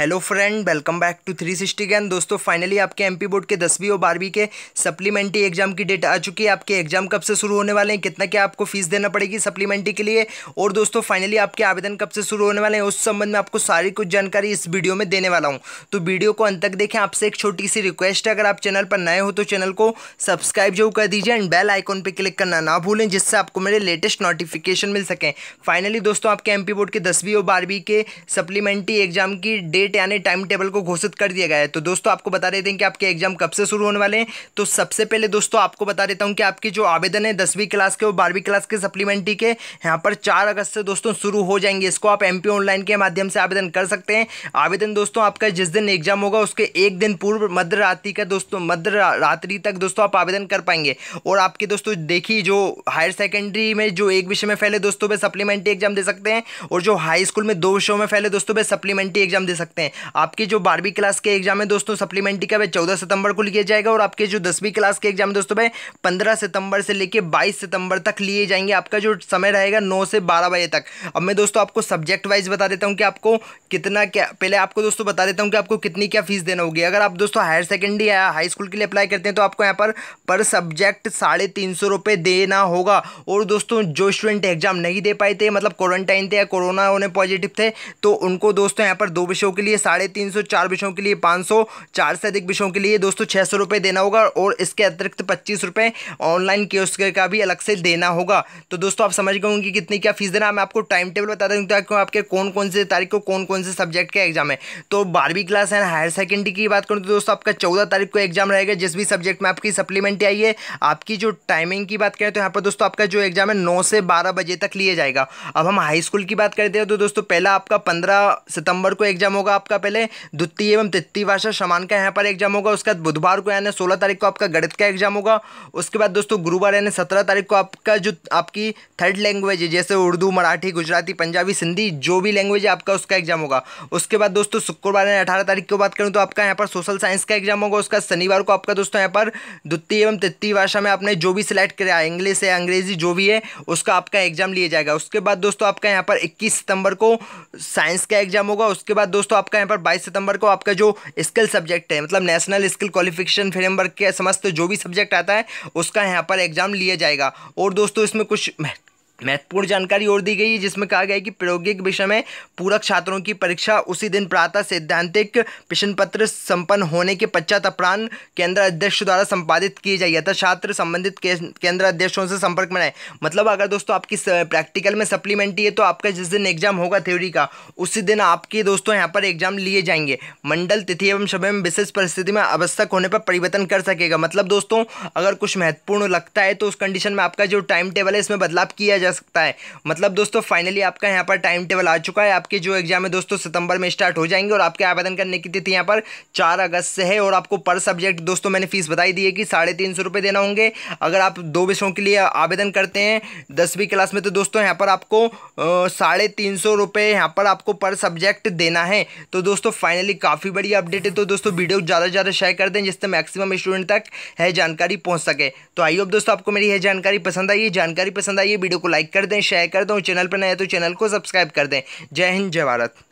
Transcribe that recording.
hello friend welcome back to three sixty gain दोस्तों finally आपके MP board के दसवीं और बारहवीं के सप्लीमेंट्री एग्जाम की डेट आ चुकी है आपके एग्जाम कब से शुरू होने वाले हैं कितना क्या आपको फीस देना पड़ेगी सप्लीमेंट्री के लिए और दोस्तों फाइनली आपके आवेदन कब से शुरू होने वाले हैं उस संबंध में आपको सारी कुछ जानकारी इस वीडियो में देने वाला हूँ तो वीडियो को अंत तक देखें आपसे एक छोटी सी रिक्वेस्ट है अगर आप चैनल पर नए हो तो चैनल को सब्सक्राइब जरूर कर दीजिए एंड बेल आइकॉन पर क्लिक करना ना भूलें जिससे आपको मेरे लेटेस्ट नोटिफिकेशन मिल सकें फाइनली दोस्तों आपके एम बोर्ड के दसवीं और बारहवीं के सप्लीमेंट्री एग्जाम की डेट डेट यानी टाइम टेबल को घोषित कर दिया गया है तो दोस्तों आपको बता देते हैं कि आपके एग्जाम कब से शुरू होने वाले हैं तो सबसे पहले दोस्तों आपको बता देता हूँ कि आपकी जो आवेदन है दसवीं क्लास के और बारहवीं क्लास के सप्लीमेंट्री के यहाँ पर चार अगस्त से दोस्तों शुरू हो जाएंगे इसको आप एम ऑनलाइन के माध्यम से आवेदन कर सकते हैं आवेदन दोस्तों आपका जिस दिन एग्जाम होगा उसके एक दिन पूर्व मध्य रात्रि का दोस्तों मध्य रात्रि तक दोस्तों आप आवेदन कर पाएंगे और आपके दोस्तों देखिए जो हायर सेकेंडरी में जो एक विषय में फैले दोस्तों वे सप्लीमेंट्री एग्जाम दे सकते हैं और जो हाई स्कूल में दो विषयों में फैले दोस्तों वे सप्लीमेंट्री एग्जाम दे सकते हैं सकते हैं आपके जो बारहवीं क्लास के एग्जाम है दोस्तों सप्लीमेंट्री का वह चौदह सितंबर को लिया जाएगा और आपके जो दसवीं क्लास के एग्जाम दोस्तों भाई पंद्रह सितंबर से लेकर बाईस सितंबर तक लिए जाएंगे आपका जो समय रहेगा नौ से बारह बजे तक अब मैं दोस्तों आपको सब्जेक्ट वाइज बता देता हूँ कि आपको कितना क्या पहले आपको दोस्तों बता देता हूँ कि आपको कितनी क्या फीस देना होगी अगर आप दोस्तों हायर सेकेंडरी या हाई स्कूल के लिए अप्लाई करते हैं तो आपको यहाँ पर पर सब्जेक्ट साढ़े तीन सौ रुपये देना होगा और दोस्तों जो स्टूडेंट एग्जाम नहीं दे पाए थे मतलब क्वारंटाइन थे या कोरोना उन्हें पॉजिटिव थे तो उनको दोस्तों यहाँ पर दो विषयों के के लिए साढ़े तीन सौ चार विषयों के लिए पाँच सौ चार से अधिक विषयों के लिए दोस्तों छः सौ रुपये देना होगा और इसके अतिरिक्त पच्चीस रुपये ऑनलाइन के का भी अलग से देना होगा तो दोस्तों आप समझ गए होंगे कितनी क्या फीस देना मैं आपको टाइम टेबल बता दूँ ताकि आपके कौन कौन से तारीख को कौन कौन से सब्जेक्ट का एग्जाम है तो बारहवीं क्लास है हायर सेकेंडरी की बात करूँ तो दोस्तों आपका चौदह तारीख को एग्जाम रहेगा जिस भी सब्जेक्ट में आपकी सप्लीमेंट आई है आपकी जो टाइमिंग की बात करें तो यहाँ पर दोस्तों आपका जो एग्जाम है नौ से बारह बजे तक लिया जाएगा अब हम हाई स्कूल की बात करते हैं तो दोस्तों पहला आपका पंद्रह सितंबर को एग्जाम होगा होगा आपका पहले द्वितीय एवं तृतीय भाषा समान का यहाँ पर एग्जाम होगा उसके बाद बुधवार को यानी सोलह तारीख को आपका गणित का एग्जाम होगा उसके बाद दोस्तों गुरुवार यानी सत्रह तारीख को आपका जो आपकी थर्ड लैंग्वेज है जैसे उर्दू मराठी गुजराती पंजाबी सिंधी जो भी लैंग्वेज है आपका उसका एग्जाम होगा उसके बाद दोस्तों शुक्रवार यानी अठारह तारीख की बात करूँ तो आपका यहाँ पर सोशल साइंस का एग्जाम होगा उसका शनिवार को आपका दोस्तों यहाँ पर द्वितीय एवं तृतीय भाषा में आपने जो भी सिलेक्ट कराया इंग्लिश है अंग्रेजी जो भी है उसका आपका एग्जाम लिया जाएगा उसके बाद दोस्तों आपका यहाँ पर इक्कीस सितंबर को साइंस का एग्जाम होगा उसके बाद दोस्तों आपका यहाँ पर बाईस सितंबर को आपका जो स्किल सब्जेक्ट है मतलब नेशनल स्किल क्वालिफिकेशन फ्रेमवर्क के समस्त जो भी सब्जेक्ट आता है उसका यहाँ पर एग्जाम लिया जाएगा और दोस्तों इसमें कुछ महत्वपूर्ण जानकारी और दी गई है जिसमें कहा गया है कि प्रायोगिक विषय में पूरक छात्रों की परीक्षा उसी दिन प्रातः सैद्धांतिक प्रश्न पत्र संपन्न होने के पश्चात अपराध केंद्र अध्यक्ष द्वारा संपादित की जाए अर्थात छात्र संबंधित केंद्र अध्यक्षों से संपर्क में रहे मतलब अगर दोस्तों आपकी प्रैक्टिकल में सप्लीमेंट्री है तो आपका जिस दिन एग्जाम होगा थ्योरी का उसी दिन आपके दोस्तों यहाँ पर एग्जाम लिए जाएंगे मंडल तिथि एवं समय में विशेष परिस्थिति में आवश्यक होने पर परिवर्तन कर सकेगा मतलब दोस्तों अगर कुछ महत्वपूर्ण लगता है तो उस कंडीशन में आपका जो टाइम टेबल है इसमें बदलाव किया जाए जा सकता है मतलब दोस्तों फाइनली आपका यहाँ पर टाइम टेबल आ चुका है आपके जो एग्जाम है दोस्तों सितंबर में स्टार्ट हो जाएंगे और आपके आवेदन करने की तिथि यहाँ पर चार अगस्त से है और आपको पर सब्जेक्ट दोस्तों मैंने फीस बताई दी है कि साढ़े तीन सौ रुपये देना होंगे अगर आप दो विषयों के लिए आवेदन करते हैं दसवीं क्लास में तो दोस्तों यहाँ पर आपको साढ़े तीन सौ रुपये यहाँ पर आपको पर सब्जेक्ट देना है तो दोस्तों फाइनली काफ़ी बड़ी अपडेट है तो दोस्तों वीडियो ज़्यादा से ज़्यादा शेयर कर दें जिससे मैक्सिमम स्टूडेंट तक है जानकारी पहुँच सके तो आइए अब दोस्तों आपको मेरी यह जानकारी पसंद आई है जानकारी पसंद आई है वीडियो को लाइक लाइक कर दें शेयर कर दें चैनल पर नए तो चैनल को सब्सक्राइब कर दें जय हिंद जय भारत